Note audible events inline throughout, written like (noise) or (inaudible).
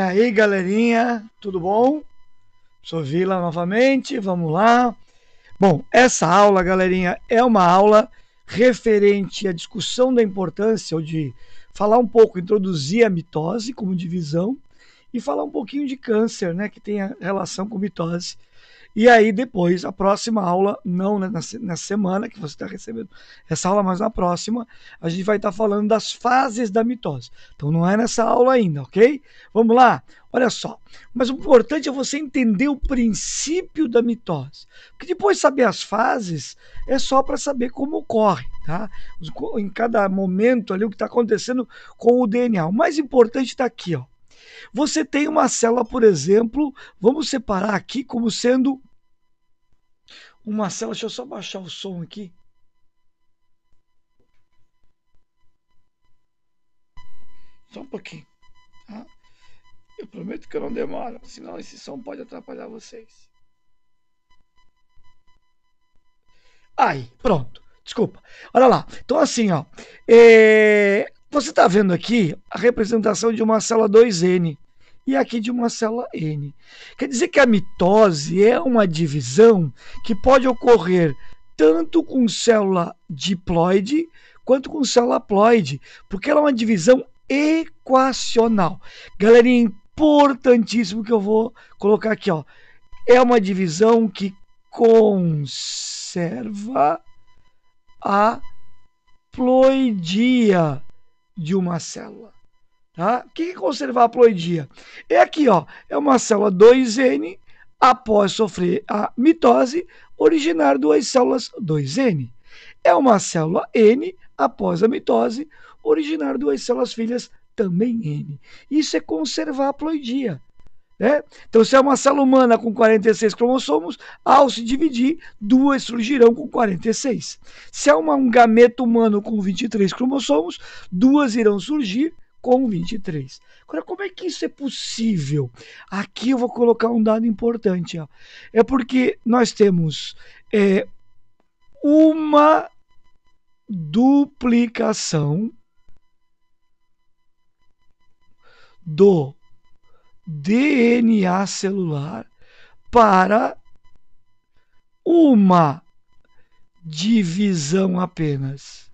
aí, galerinha, tudo bom? Sou Vila novamente, vamos lá. Bom, essa aula, galerinha, é uma aula referente à discussão da importância ou de falar um pouco, introduzir a mitose como divisão e falar um pouquinho de câncer, né, que tem relação com mitose e aí depois, a próxima aula, não né, nessa semana que você está recebendo essa aula, mas na próxima, a gente vai estar tá falando das fases da mitose. Então não é nessa aula ainda, ok? Vamos lá? Olha só. Mas o importante é você entender o princípio da mitose. Porque depois saber as fases é só para saber como ocorre, tá? Em cada momento ali, o que está acontecendo com o DNA. O mais importante está aqui, ó. Você tem uma célula, por exemplo, vamos separar aqui como sendo uma célula. Deixa eu só baixar o som aqui. Só um pouquinho. Tá? Eu prometo que eu não demoro, senão esse som pode atrapalhar vocês. Aí, pronto. Desculpa. Olha lá. Então, assim, ó. É... Você está vendo aqui a representação de uma célula 2N e aqui de uma célula N. Quer dizer que a mitose é uma divisão que pode ocorrer tanto com célula diploide quanto com célula haploide, porque ela é uma divisão equacional. Galerinha, é importantíssimo que eu vou colocar aqui, ó. É uma divisão que conserva a ploidia de uma célula. Tá? O que é conservar a ploidia? É aqui, ó, é uma célula 2N após sofrer a mitose, originar duas células 2N. É uma célula N após a mitose, originar duas células filhas também N. Isso é conservar a ploidia. Né? Então, se é uma célula humana com 46 cromossomos, ao se dividir, duas surgirão com 46. Se é uma, um gameto humano com 23 cromossomos, duas irão surgir com 23. Agora, como é que isso é possível? Aqui eu vou colocar um dado importante. Ó. É porque nós temos é, uma duplicação do DNA celular para uma divisão apenas.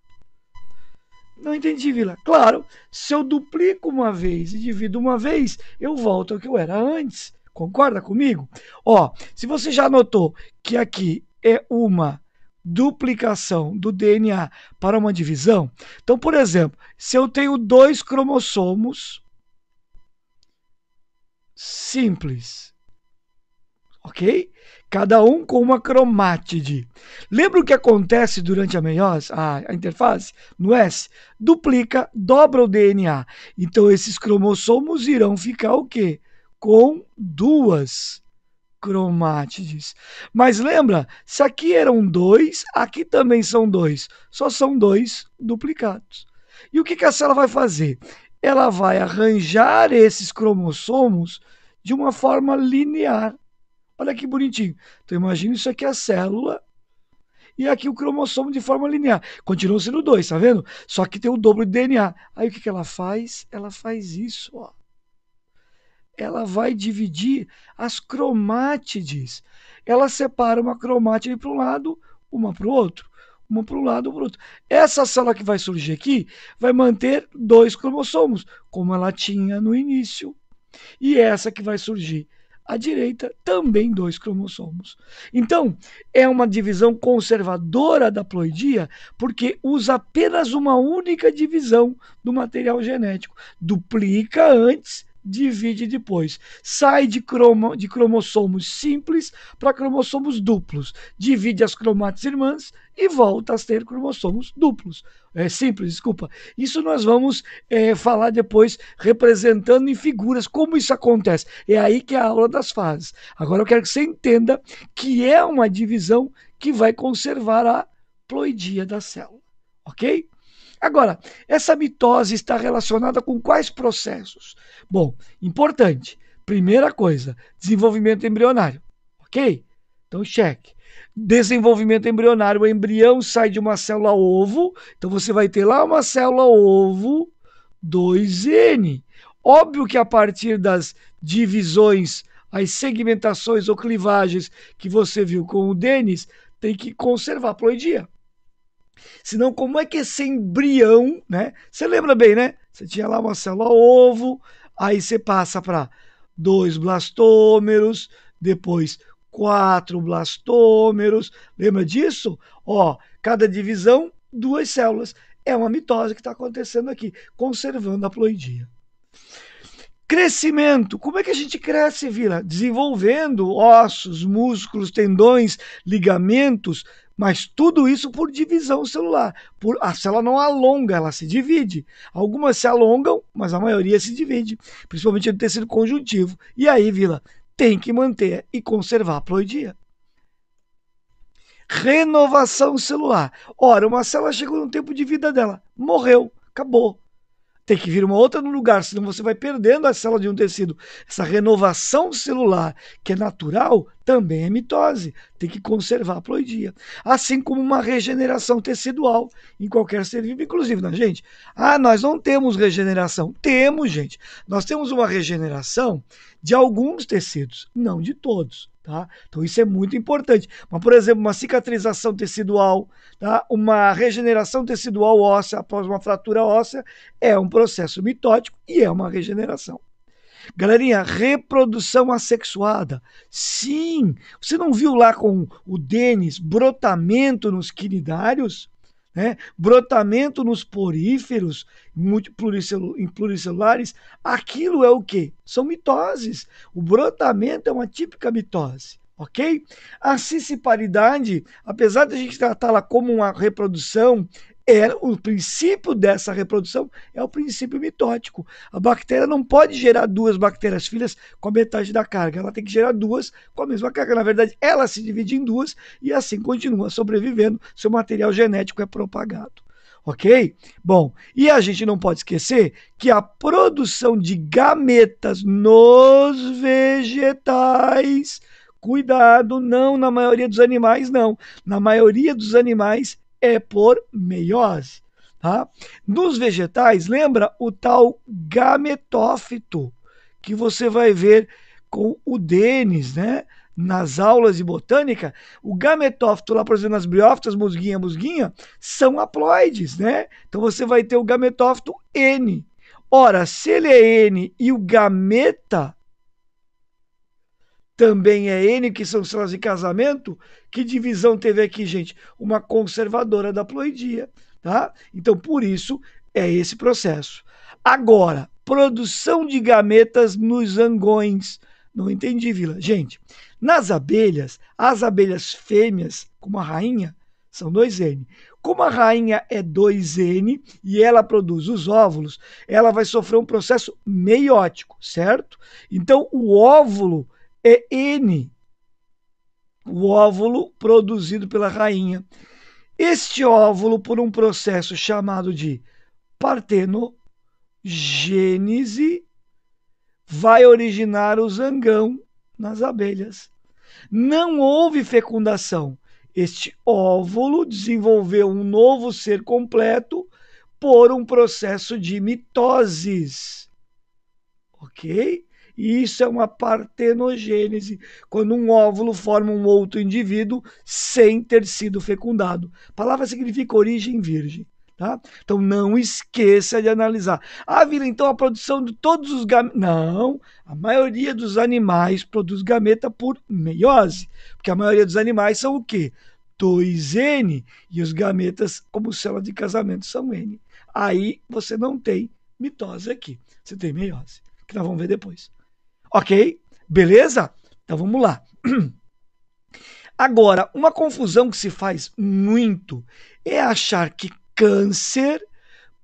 Não entendi, Vila. Claro, se eu duplico uma vez e divido uma vez, eu volto ao que eu era antes. Concorda comigo? Ó, se você já notou que aqui é uma duplicação do DNA para uma divisão, então, por exemplo, se eu tenho dois cromossomos simples. Ok? Cada um com uma cromátide. Lembra o que acontece durante a meiose, ah, a interface? No S? Duplica, dobra o DNA. Então esses cromossomos irão ficar o quê? Com duas cromátides. Mas lembra, se aqui eram dois, aqui também são dois. Só são dois duplicados. E o que, que a célula vai fazer? ela vai arranjar esses cromossomos de uma forma linear. Olha que bonitinho. Então imagina isso aqui é a célula e aqui o cromossomo de forma linear. Continua sendo dois, tá vendo? Só que tem o dobro de DNA. Aí o que, que ela faz? Ela faz isso, ó. Ela vai dividir as cromátides. Ela separa uma cromátide para um lado, uma para o outro uma para um lado bruto. para outro. Essa célula que vai surgir aqui vai manter dois cromossomos, como ela tinha no início. E essa que vai surgir à direita, também dois cromossomos. Então, é uma divisão conservadora da ploidia, porque usa apenas uma única divisão do material genético. Duplica antes divide depois. Sai de, cromo, de cromossomos simples para cromossomos duplos. Divide as cromates irmãs e volta a ter cromossomos duplos. É simples, desculpa. Isso nós vamos é, falar depois, representando em figuras como isso acontece. É aí que é a aula das fases. Agora eu quero que você entenda que é uma divisão que vai conservar a ploidia da célula. Ok? Agora, essa mitose está relacionada com quais processos? Bom, importante. Primeira coisa, desenvolvimento embrionário. Ok? Então, cheque. Desenvolvimento embrionário. O embrião sai de uma célula ovo. Então, você vai ter lá uma célula ovo 2N. Óbvio que a partir das divisões, as segmentações ou clivagens que você viu com o Denis, tem que conservar a ploidia. Senão, como é que esse é embrião, né? Você lembra bem, né? Você tinha lá uma célula ovo, aí você passa para dois blastômeros, depois quatro blastômeros. Lembra disso? Ó, cada divisão, duas células. É uma mitose que está acontecendo aqui, conservando a ploidia. Crescimento. Como é que a gente cresce, Vila? Desenvolvendo ossos, músculos, tendões, ligamentos, mas tudo isso por divisão celular. Por, a ah, célula não alonga, ela se divide. Algumas se alongam, mas a maioria se divide, principalmente no tecido conjuntivo. E aí, Vila, tem que manter e conservar a ploidia. Renovação celular. Ora, uma célula chegou no tempo de vida dela, morreu, acabou. Tem que vir uma outra no lugar, senão você vai perdendo a célula de um tecido. Essa renovação celular, que é natural, também é mitose. Tem que conservar a ploidia. Assim como uma regeneração tecidual em qualquer ser vivo, inclusive na né, gente. Ah, nós não temos regeneração. Temos, gente. Nós temos uma regeneração de alguns tecidos, não de todos. Tá? Então isso é muito importante. Mas, por exemplo, uma cicatrização tecidual, tá? uma regeneração tecidual óssea após uma fratura óssea é um processo mitótico e é uma regeneração. Galerinha, reprodução assexuada. Sim, você não viu lá com o Denis brotamento nos quinidários? né? brotamento nos poríferos em pluricelulares, aquilo é o que? São mitoses. O brotamento é uma típica mitose. Ok? A ciciparidade, apesar de a gente tratá-la como uma reprodução é o princípio dessa reprodução é o princípio mitótico. A bactéria não pode gerar duas bactérias filhas com a metade da carga, ela tem que gerar duas com a mesma carga. Na verdade, ela se divide em duas e assim continua sobrevivendo, seu material genético é propagado. Ok? Bom, e a gente não pode esquecer que a produção de gametas nos vegetais cuidado, não na maioria dos animais, não. Na maioria dos animais é por meiose. Tá? Nos vegetais, lembra o tal gametófito, que você vai ver com o Denis, né? Nas aulas de botânica, o gametófito lá, por exemplo, nas briófitas, musguinha, musguinha, são haploides, né? Então você vai ter o gametófito N. Ora, se ele é N e o gameta também é N, que são células de casamento, que divisão teve aqui, gente? Uma conservadora da ploidia, tá? Então, por isso, é esse processo. Agora, produção de gametas nos angões. Não entendi, Vila. Gente, nas abelhas, as abelhas fêmeas, como a rainha, são 2N. Como a rainha é 2N e ela produz os óvulos, ela vai sofrer um processo meiótico, certo? Então, o óvulo é N, o óvulo produzido pela rainha. Este óvulo, por um processo chamado de partenogênese, vai originar o zangão nas abelhas. Não houve fecundação. Este óvulo desenvolveu um novo ser completo por um processo de mitoses. Ok? E isso é uma partenogênese, quando um óvulo forma um outro indivíduo sem ter sido fecundado. A palavra significa origem virgem. Tá? Então não esqueça de analisar. Ah, Vila, então a produção de todos os gametas. Não, a maioria dos animais produz gameta por meiose, porque a maioria dos animais são o quê? 2N e os gametas, como célula de casamento, são N. Aí você não tem mitose aqui, você tem meiose, que nós vamos ver depois. Ok? Beleza? Então vamos lá. (clears throat) Agora, uma confusão que se faz muito é achar que câncer,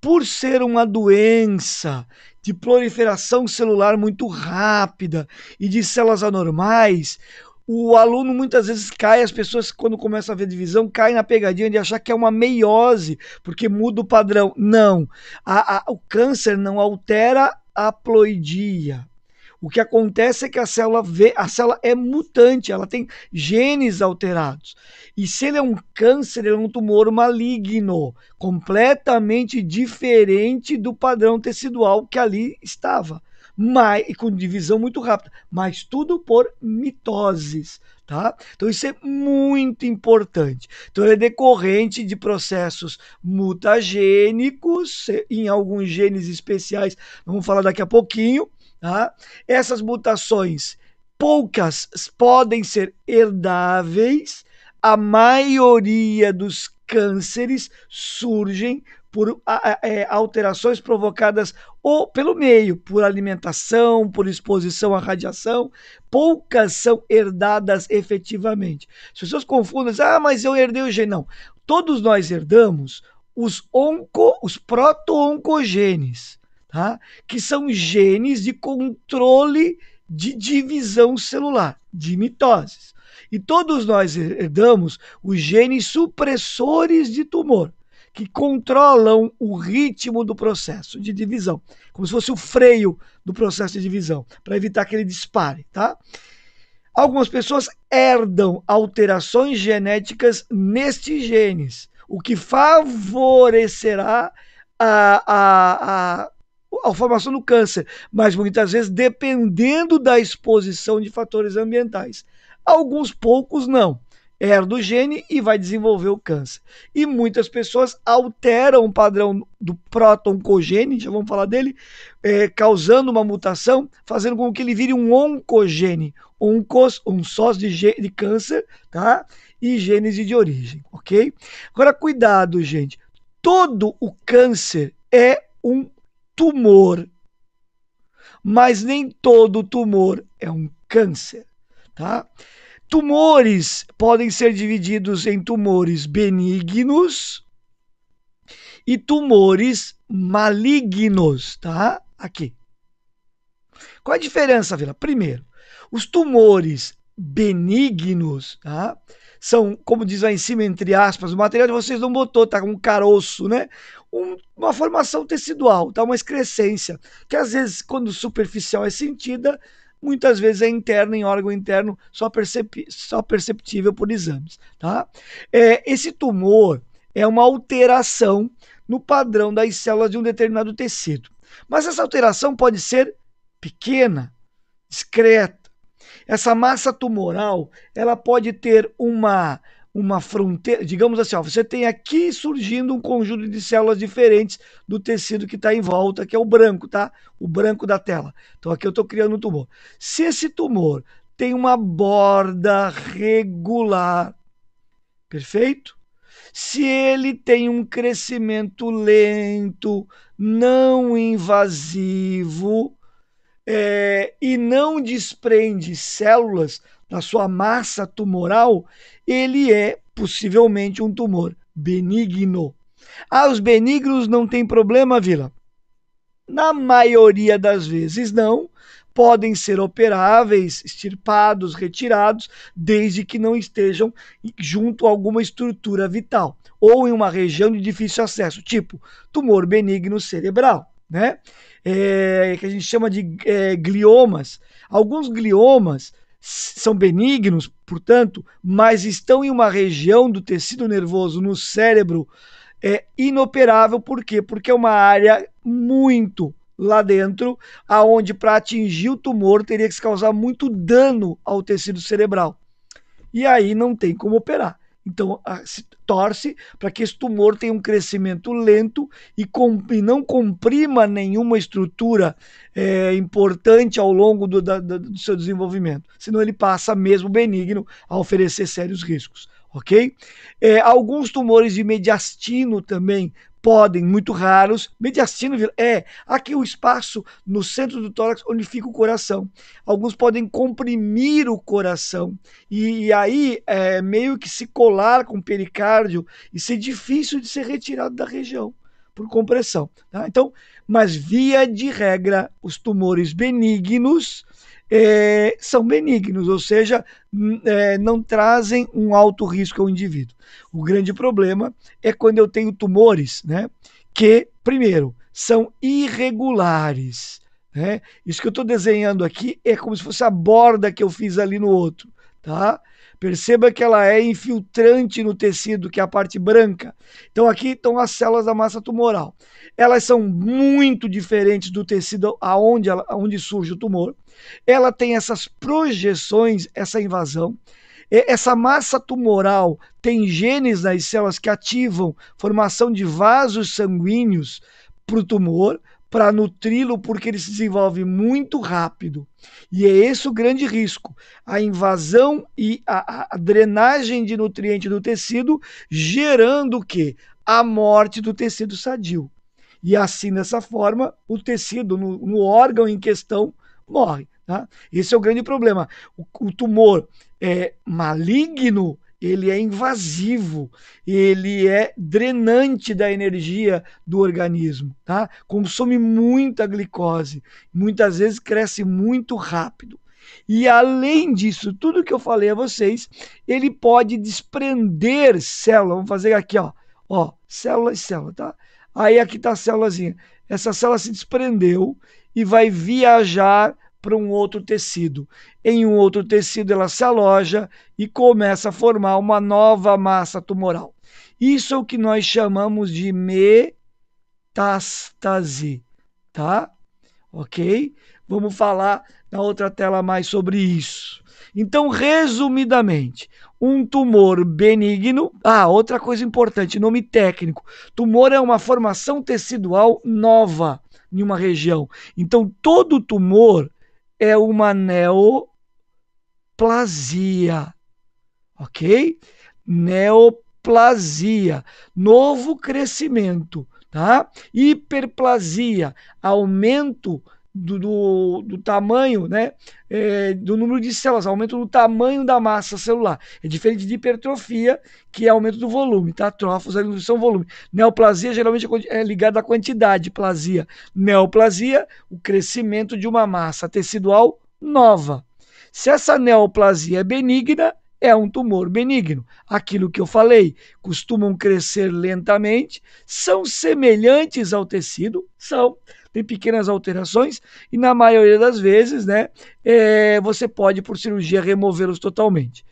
por ser uma doença de proliferação celular muito rápida e de células anormais, o aluno muitas vezes cai, as pessoas quando começam a ver divisão caem na pegadinha de achar que é uma meiose, porque muda o padrão. Não, a, a, o câncer não altera a ploidia, o que acontece é que a célula, vê, a célula é mutante, ela tem genes alterados. E se ele é um câncer, ele é um tumor maligno, completamente diferente do padrão tecidual que ali estava. Mas, e com divisão muito rápida, mas tudo por mitoses. Tá? Então isso é muito importante. Então ele é decorrente de processos mutagênicos em alguns genes especiais, vamos falar daqui a pouquinho, Tá? Essas mutações, poucas podem ser herdáveis, a maioria dos cânceres surgem por é, alterações provocadas ou pelo meio, por alimentação, por exposição à radiação, poucas são herdadas efetivamente. As pessoas confundem, ah, mas eu herdei o gene. Não, todos nós herdamos os, onco, os proto-oncogenes tá? que são genes de controle de divisão celular, de mitoses. E todos nós herdamos os genes supressores de tumor, que controlam o ritmo do processo de divisão, como se fosse o freio do processo de divisão, para evitar que ele dispare, tá? Algumas pessoas herdam alterações genéticas nestes genes, o que favorecerá a, a, a a formação do câncer, mas muitas vezes dependendo da exposição de fatores ambientais. Alguns poucos não. Herda o gene e vai desenvolver o câncer. E muitas pessoas alteram o padrão do próton cogene, já vamos falar dele, é, causando uma mutação, fazendo com que ele vire um oncogene, oncos, um sós de, de câncer, tá? E gênese de origem, ok? Agora, cuidado, gente. Todo o câncer é um tumor. Mas nem todo tumor é um câncer, tá? Tumores podem ser divididos em tumores benignos e tumores malignos, tá? Aqui. Qual a diferença, Vila? Primeiro, os tumores benignos, tá? são, como diz lá em cima, entre aspas, o material de vocês não botou, tá? Um caroço, né? Um, uma formação tecidual, tá? Uma excrescência, que às vezes, quando superficial é sentida, muitas vezes é interna em órgão interno, só, percep só perceptível por exames, tá? É, esse tumor é uma alteração no padrão das células de um determinado tecido. Mas essa alteração pode ser pequena, discreta, essa massa tumoral, ela pode ter uma uma fronteira, digamos assim, ó, você tem aqui surgindo um conjunto de células diferentes do tecido que está em volta, que é o branco, tá? O branco da tela. Então aqui eu estou criando um tumor. Se esse tumor tem uma borda regular, perfeito? Se ele tem um crescimento lento, não invasivo, é, e não desprende células da sua massa tumoral, ele é possivelmente um tumor benigno. Ah, os benignos não têm problema, Vila? Na maioria das vezes não. Podem ser operáveis, extirpados, retirados, desde que não estejam junto a alguma estrutura vital ou em uma região de difícil acesso, tipo tumor benigno cerebral, né? é, que a gente chama de é, gliomas. Alguns gliomas são benignos, portanto, mas estão em uma região do tecido nervoso no cérebro é inoperável, por quê? Porque é uma área muito lá dentro, aonde para atingir o tumor teria que se causar muito dano ao tecido cerebral. E aí não tem como operar. Então, se torce para que esse tumor tenha um crescimento lento e, com, e não comprima nenhuma estrutura é, importante ao longo do, da, do seu desenvolvimento. Senão, ele passa mesmo benigno a oferecer sérios riscos ok? É, alguns tumores de mediastino também podem, muito raros, mediastino é aqui o espaço no centro do tórax onde fica o coração. Alguns podem comprimir o coração e, e aí é, meio que se colar com o pericárdio e ser difícil de ser retirado da região por compressão. Tá? Então, mas via de regra, os tumores benignos é, são benignos, ou seja, é, não trazem um alto risco ao indivíduo. O grande problema é quando eu tenho tumores, né? Que, primeiro, são irregulares. Né? Isso que eu estou desenhando aqui é como se fosse a borda que eu fiz ali no outro. Tá? Perceba que ela é infiltrante no tecido, que é a parte branca. Então aqui estão as células da massa tumoral. Elas são muito diferentes do tecido aonde, ela, aonde surge o tumor. Ela tem essas projeções, essa invasão. Essa massa tumoral tem genes nas células que ativam formação de vasos sanguíneos para o tumor para nutri-lo porque ele se desenvolve muito rápido. E é esse o grande risco. A invasão e a, a drenagem de nutrientes do tecido, gerando o quê? A morte do tecido sadio. E assim, dessa forma, o tecido no, no órgão em questão morre. Tá? Esse é o grande problema. O, o tumor é maligno, ele é invasivo, ele é drenante da energia do organismo, tá? Consome muita glicose, muitas vezes cresce muito rápido. E além disso, tudo que eu falei a vocês, ele pode desprender célula. Vamos fazer aqui, ó, ó, célula e célula, tá? Aí aqui tá a célulazinha. Essa célula se desprendeu e vai viajar para um outro tecido. Em um outro tecido, ela se aloja e começa a formar uma nova massa tumoral. Isso é o que nós chamamos de metástase, tá? Ok? Vamos falar na outra tela mais sobre isso. Então, resumidamente, um tumor benigno. Ah, outra coisa importante, nome técnico. Tumor é uma formação tecidual nova em uma região. Então, todo tumor é uma neoplasia, ok? Neoplasia, novo crescimento, tá? Hiperplasia, aumento do, do, do, tamanho, né, é, do número de células, aumento do tamanho da massa celular. É diferente de hipertrofia, que é aumento do volume, tá? Trofos a redução do volume. Neoplasia geralmente é, é ligada à quantidade, plasia. Neoplasia, o crescimento de uma massa tecidual nova. Se essa neoplasia é benigna, é um tumor benigno. Aquilo que eu falei, costumam crescer lentamente, são semelhantes ao tecido, são, tem pequenas alterações, e na maioria das vezes, né, é, você pode, por cirurgia, removê-los totalmente.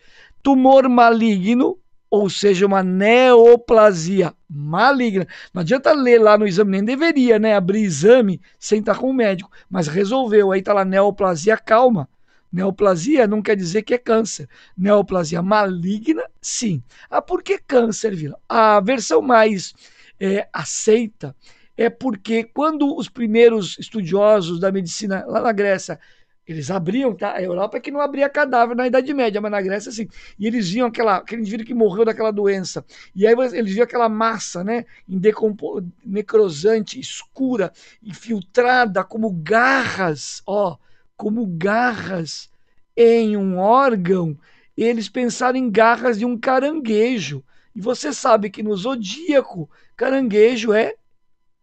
Tumor maligno, ou seja, uma neoplasia maligna. Não adianta ler lá no exame, nem deveria, né? Abrir exame sem estar com o médico, mas resolveu. Aí tá lá neoplasia calma. Neoplasia não quer dizer que é câncer. Neoplasia maligna, sim. Ah, por que câncer, Vila? A versão mais é, aceita é porque quando os primeiros estudiosos da medicina lá na Grécia eles abriam, tá? A Europa é que não abria cadáver na Idade Média, mas na Grécia sim. E eles viam aquela, aquele indivíduo que morreu daquela doença. E aí eles viam aquela massa, né? Decompo... Necrosante, escura, infiltrada como garras, ó como garras em um órgão, eles pensaram em garras de um caranguejo. E você sabe que no zodíaco, caranguejo é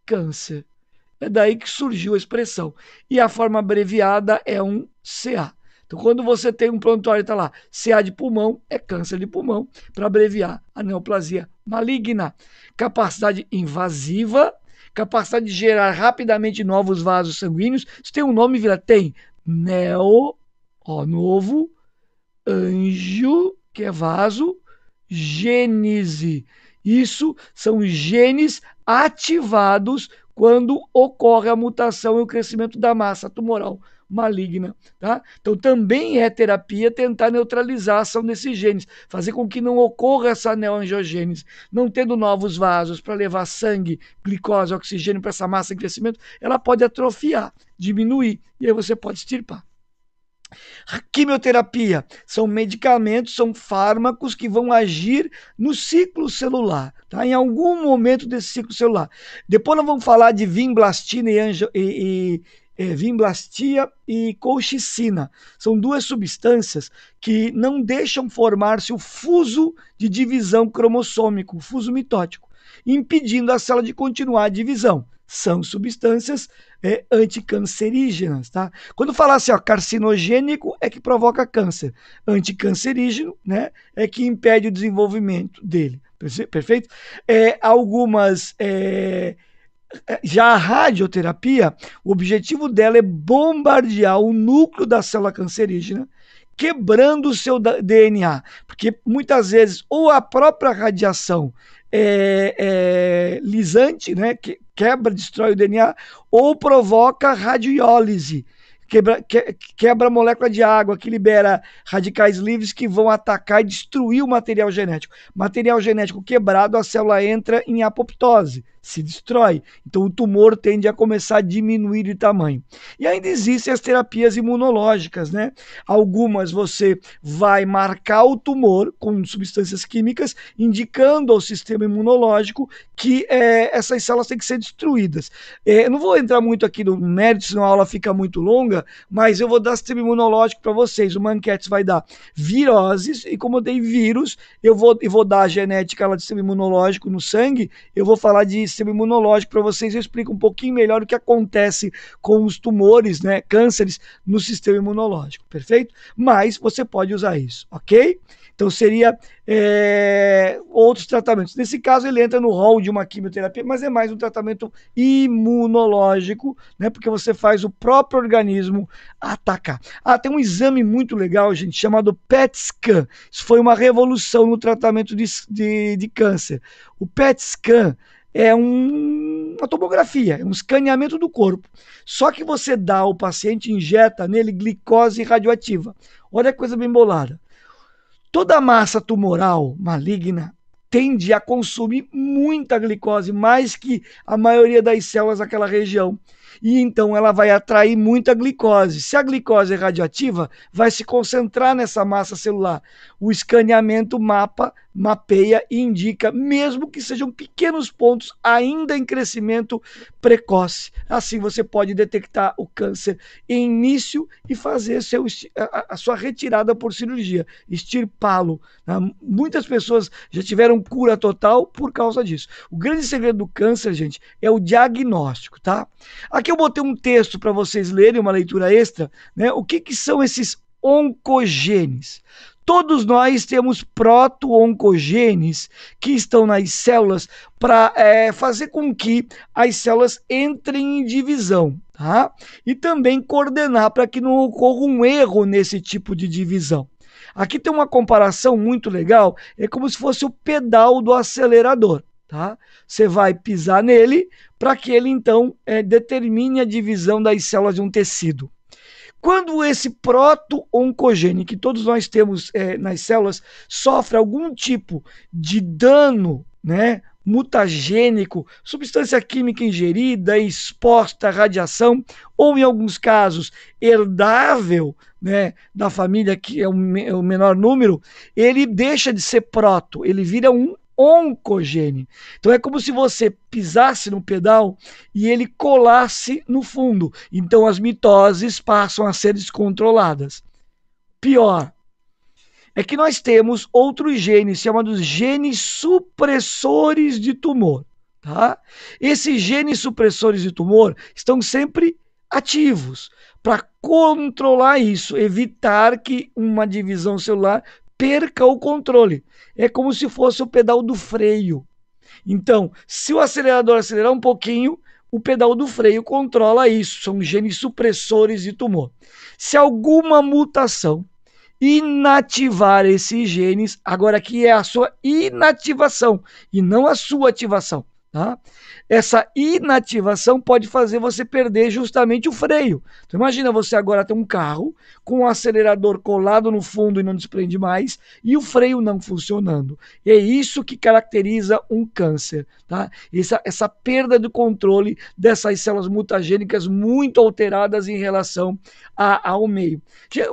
câncer. É daí que surgiu a expressão. E a forma abreviada é um CA. Então, quando você tem um prontuário está lá, CA de pulmão é câncer de pulmão, para abreviar a neoplasia maligna. Capacidade invasiva, capacidade de gerar rapidamente novos vasos sanguíneos. Isso tem um nome, vira? Tem neo, ó, novo, anjo, que é vaso, gênese. Isso são genes ativados quando ocorre a mutação e o crescimento da massa tumoral maligna. Tá? Então, também é terapia tentar neutralizar a ação desses genes, fazer com que não ocorra essa neoangiogênese. Não tendo novos vasos para levar sangue, glicose, oxigênio para essa massa em crescimento, ela pode atrofiar, diminuir, e aí você pode extirpar. quimioterapia são medicamentos, são fármacos que vão agir no ciclo celular, tá? em algum momento desse ciclo celular. Depois nós vamos falar de vinblastina e, anjo, e, e é, e colchicina. São duas substâncias que não deixam formar-se o fuso de divisão cromossômico, o fuso mitótico, impedindo a célula de continuar a divisão. São substâncias é, anticancerígenas, tá? Quando falar assim, ó, carcinogênico é que provoca câncer, anticancerígeno, né, é que impede o desenvolvimento dele, perfeito? É, algumas é, já a radioterapia, o objetivo dela é bombardear o núcleo da célula cancerígena, quebrando o seu DNA. Porque muitas vezes, ou a própria radiação é, é, lisante, né, que quebra, destrói o DNA, ou provoca radiólise, quebra, quebra molécula de água, que libera radicais livres que vão atacar e destruir o material genético. Material genético quebrado, a célula entra em apoptose, se destrói. Então o tumor tende a começar a diminuir de tamanho. E ainda existem as terapias imunológicas, né? Algumas você vai marcar o tumor com substâncias químicas, indicando ao sistema imunológico que é, essas células têm que ser destruídas. É, eu não vou entrar muito aqui no mérito, senão a aula fica muito longa, longa, mas eu vou dar sistema imunológico para vocês. O Manquetes vai dar viroses, e como eu dei vírus, eu vou, eu vou dar a genética lá de sistema imunológico no sangue, eu vou falar de sistema imunológico para vocês, eu explico um pouquinho melhor o que acontece com os tumores, né, cânceres no sistema imunológico, perfeito? Mas você pode usar isso, ok? Então seria é, outros tratamentos. Nesse caso, ele entra no rol de uma quimioterapia, mas é mais um tratamento imunológico, né? Porque você faz o próprio organismo atacar. Ah, tem um exame muito legal, gente, chamado PET scan. Isso foi uma revolução no tratamento de, de, de câncer. O PET scan é um, uma tomografia, é um escaneamento do corpo. Só que você dá ao paciente, injeta nele glicose radioativa. Olha a coisa bem bolada. Toda massa tumoral maligna tende a consumir muita glicose, mais que a maioria das células daquela região. E então ela vai atrair muita glicose. Se a glicose é radioativa, vai se concentrar nessa massa celular. O escaneamento mapa mapeia e indica, mesmo que sejam pequenos pontos ainda em crescimento precoce. Assim você pode detectar o câncer em início e fazer seu, a, a sua retirada por cirurgia, extirpá-lo. Né? Muitas pessoas já tiveram cura total por causa disso. O grande segredo do câncer, gente, é o diagnóstico, tá? Aqui eu botei um texto para vocês lerem, uma leitura extra, né? O que, que são esses oncogenes? Todos nós temos proto-oncogenes que estão nas células para é, fazer com que as células entrem em divisão, tá? E também coordenar para que não ocorra um erro nesse tipo de divisão. Aqui tem uma comparação muito legal, é como se fosse o pedal do acelerador, tá? Você vai pisar nele para que ele então é, determine a divisão das células de um tecido. Quando esse proto-oncogene que todos nós temos é, nas células sofre algum tipo de dano, né? mutagênico, substância química ingerida, exposta à radiação, ou em alguns casos herdável né, da família, que é o, é menor número, ele deixa de ser proto, ele vira um oncogene. Então é como se você pisasse no pedal e ele colasse no fundo. Então as mitoses passam a ser descontroladas. Pior é que nós temos outros genes chamados genes supressores de tumor. Tá? Esses genes supressores de tumor estão sempre ativos para controlar isso, evitar que uma divisão celular perca o controle. É como se fosse o pedal do freio. Então, se o acelerador acelerar um pouquinho, o pedal do freio controla isso, são genes supressores de tumor. Se alguma mutação inativar esses genes, agora aqui é a sua inativação e não a sua ativação, tá? essa inativação pode fazer você perder justamente o freio. Então, imagina você agora ter um carro com o um acelerador colado no fundo e não desprende mais, e o freio não funcionando. E é isso que caracteriza um câncer, tá? Essa, essa perda do controle dessas células mutagênicas muito alteradas em relação a, ao meio.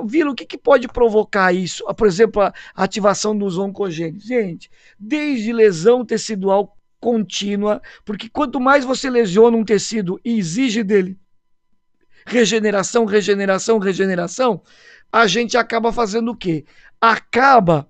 Vila, o que, que pode provocar isso? Por exemplo, a ativação dos oncogênios. Gente, desde lesão tecidual contínua, porque quanto mais você lesiona um tecido e exige dele regeneração, regeneração, regeneração, a gente acaba fazendo o quê? Acaba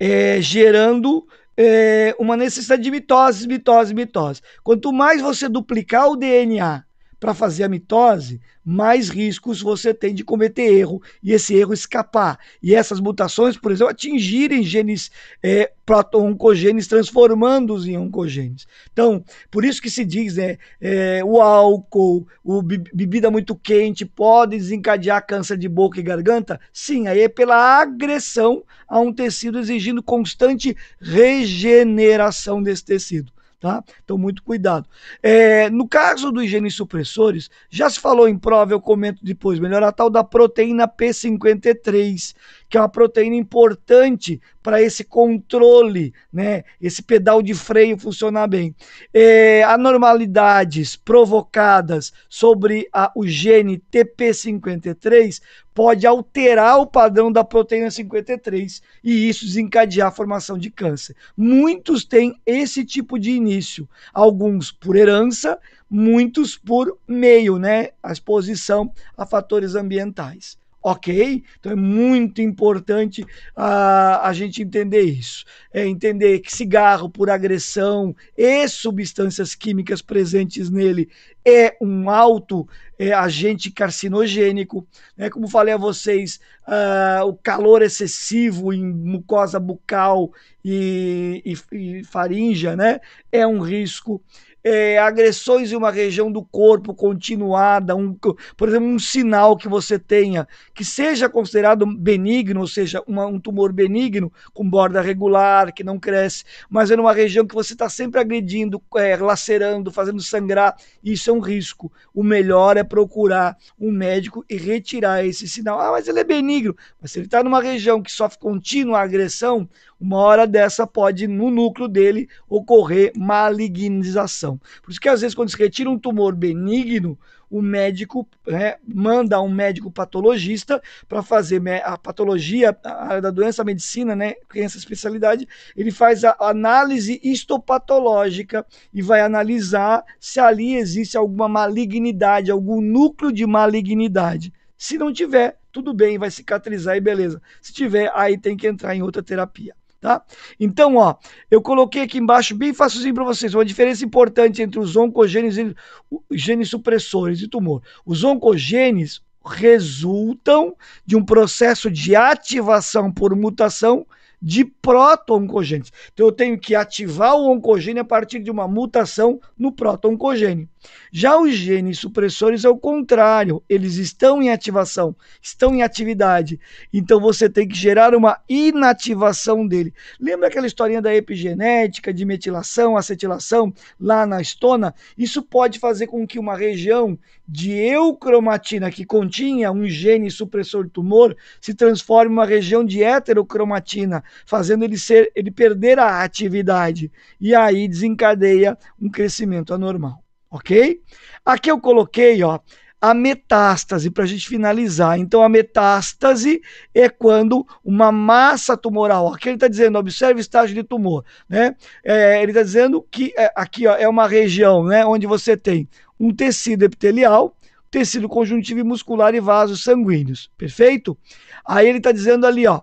é, gerando é, uma necessidade de mitose, mitose, mitose. Quanto mais você duplicar o DNA para fazer a mitose, mais riscos você tem de cometer erro e esse erro escapar. E essas mutações, por exemplo, atingirem genes é, proto-oncogênes, transformando-os em oncogênes. Então, por isso que se diz, né, é, o álcool, o bebida muito quente pode desencadear câncer de boca e garganta? Sim, aí é pela agressão a um tecido exigindo constante regeneração desse tecido. Tá? Então, muito cuidado. É, no caso dos genes supressores, já se falou em prova, eu comento depois, melhorar a tal da proteína P53, que é uma proteína importante para esse controle, né? Esse pedal de freio funcionar bem. É, anormalidades provocadas sobre a, o gene TP53 pode alterar o padrão da proteína 53 e isso desencadear a formação de câncer. Muitos têm esse tipo de início, alguns por herança, muitos por meio, né? A exposição a fatores ambientais ok? Então é muito importante a, ah, a gente entender isso. É entender que cigarro por agressão e substâncias químicas presentes nele é um alto é, agente carcinogênico. Né? Como falei a vocês, uh, o calor excessivo em mucosa bucal e, e, e faringe né? é um risco é, agressões em uma região do corpo continuada, um, por exemplo, um sinal que você tenha que seja considerado benigno, ou seja, uma, um tumor benigno com borda regular, que não cresce, mas é numa região que você está sempre agredindo, é, lacerando, fazendo sangrar, isso é um risco. O melhor é procurar um médico e retirar esse sinal. Ah, mas ele é benigno. Mas se ele está numa região que sofre contínua agressão, uma hora dessa pode, no núcleo dele, ocorrer malignização radiação. Por isso que às vezes quando se retira um tumor benigno, o médico né, manda um médico patologista para fazer a patologia a área da doença, a medicina, né, essa especialidade, ele faz a análise histopatológica e vai analisar se ali existe alguma malignidade, algum núcleo de malignidade. Se não tiver, tudo bem, vai cicatrizar e beleza. Se tiver, aí tem que entrar em outra terapia. Tá? Então, ó, eu coloquei aqui embaixo bem facilzinho para vocês, uma diferença importante entre os oncogênios e os genes supressores de tumor. Os oncogenes resultam de um processo de ativação por mutação de proto-oncogênios. Então, eu tenho que ativar o oncogênio a partir de uma mutação no proto-oncogênio. Já os genes supressores é o contrário, eles estão em ativação, estão em atividade. Então você tem que gerar uma inativação dele. Lembra aquela historinha da epigenética, de metilação, acetilação, lá na estona? Isso pode fazer com que uma região de eucromatina que continha um gene supressor tumor se transforme em uma região de heterocromatina, fazendo ele ser ele perder a atividade e aí desencadeia um crescimento anormal ok? Aqui eu coloquei, ó, a metástase, para a gente finalizar. Então, a metástase é quando uma massa tumoral, aqui ele está dizendo, observe o estágio de tumor, né? É, ele está dizendo que é, aqui ó, é uma região né, onde você tem um tecido epitelial, tecido conjuntivo e muscular e vasos sanguíneos, perfeito? Aí ele está dizendo ali, ó,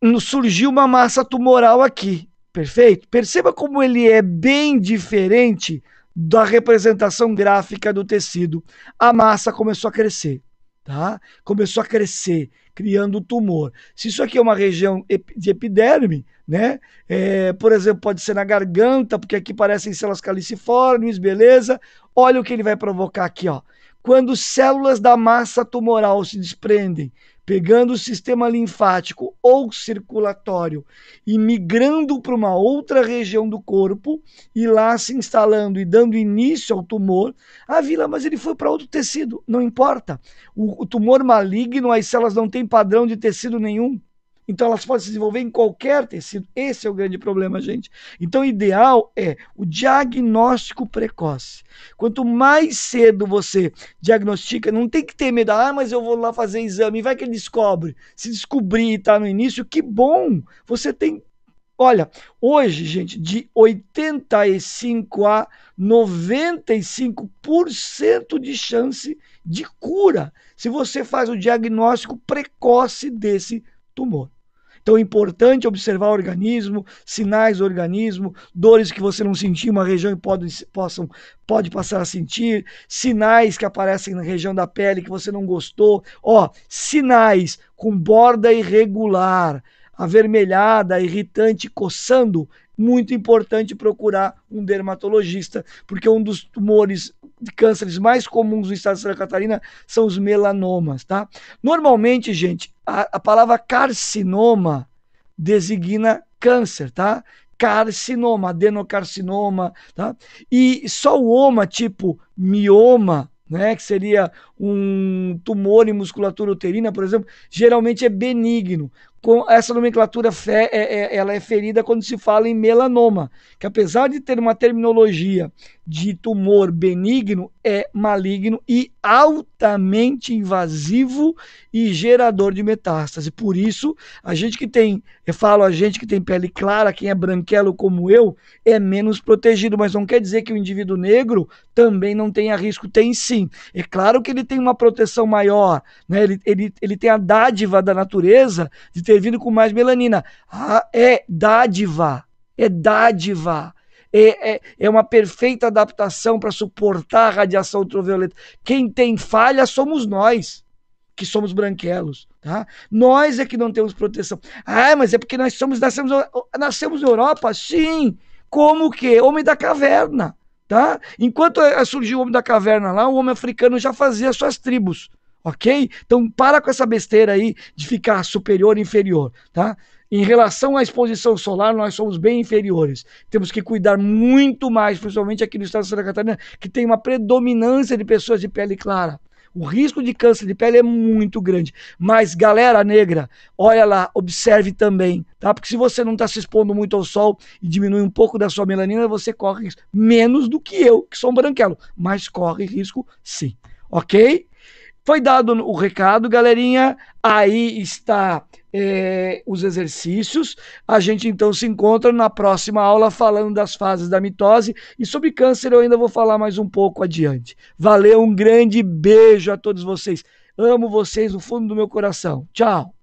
hum, surgiu uma massa tumoral aqui, perfeito? Perceba como ele é bem diferente da representação gráfica do tecido, a massa começou a crescer. Tá? Começou a crescer, criando tumor. Se isso aqui é uma região de epiderme, né? É, por exemplo, pode ser na garganta, porque aqui parecem células caliciformes, beleza? Olha o que ele vai provocar aqui, ó. Quando células da massa tumoral se desprendem pegando o sistema linfático ou circulatório e migrando para uma outra região do corpo e lá se instalando e dando início ao tumor. A ah, Vila, mas ele foi para outro tecido. Não importa. O, o tumor maligno, as células não têm padrão de tecido nenhum. Então elas podem se desenvolver em qualquer tecido. Esse é o grande problema, gente. Então o ideal é o diagnóstico precoce. Quanto mais cedo você diagnostica, não tem que ter medo. Ah, mas eu vou lá fazer exame. Vai que ele descobre. Se descobrir e está no início, que bom. Você tem Olha, hoje, gente, de 85 a 95% de chance de cura se você faz o diagnóstico precoce desse tumor. Então é importante observar o organismo, sinais do organismo, dores que você não sentiu, uma região pode, possam, pode passar a sentir, sinais que aparecem na região da pele que você não gostou. Ó, sinais com borda irregular, avermelhada, irritante, coçando, muito importante procurar um dermatologista, porque um dos tumores de cânceres mais comuns do estado de Santa Catarina são os melanomas, tá? Normalmente, gente, a, a palavra carcinoma designa câncer, tá? Carcinoma, adenocarcinoma, tá? E só o oma, tipo mioma, né, que seria um tumor em musculatura uterina, por exemplo, geralmente é benigno com essa nomenclatura fe, é, é, ela é ferida quando se fala em melanoma, que apesar de ter uma terminologia de tumor benigno é maligno e altamente invasivo e gerador de metástase. Por isso, a gente que tem, eu falo a gente que tem pele clara, quem é branquelo como eu, é menos protegido, mas não quer dizer que o indivíduo negro também não tenha risco, tem sim. É claro que ele tem uma proteção maior, né? ele, ele, ele tem a dádiva da natureza de ter vindo com mais melanina. Ah, é dádiva, é dádiva é, é, é uma perfeita adaptação para suportar a radiação ultravioleta. Quem tem falha somos nós, que somos branquelos. Tá? Nós é que não temos proteção. Ah, mas é porque nós somos, nascemos, nascemos na Europa? Sim! Como que? Homem da caverna. Tá? Enquanto surgiu o homem da caverna lá, o homem africano já fazia suas tribos, ok? Então para com essa besteira aí de ficar superior e inferior, tá? Em relação à exposição solar, nós somos bem inferiores. Temos que cuidar muito mais, principalmente aqui no estado de Santa Catarina, que tem uma predominância de pessoas de pele clara. O risco de câncer de pele é muito grande. Mas, galera negra, olha lá, observe também, tá? Porque se você não está se expondo muito ao sol e diminui um pouco da sua melanina, você corre risco. Menos do que eu, que sou um branquelo, mas corre risco sim. Ok? Foi dado o recado, galerinha. Aí está eh, os exercícios. A gente então se encontra na próxima aula falando das fases da mitose e sobre câncer eu ainda vou falar mais um pouco adiante. Valeu, um grande beijo a todos vocês. Amo vocês no fundo do meu coração. Tchau.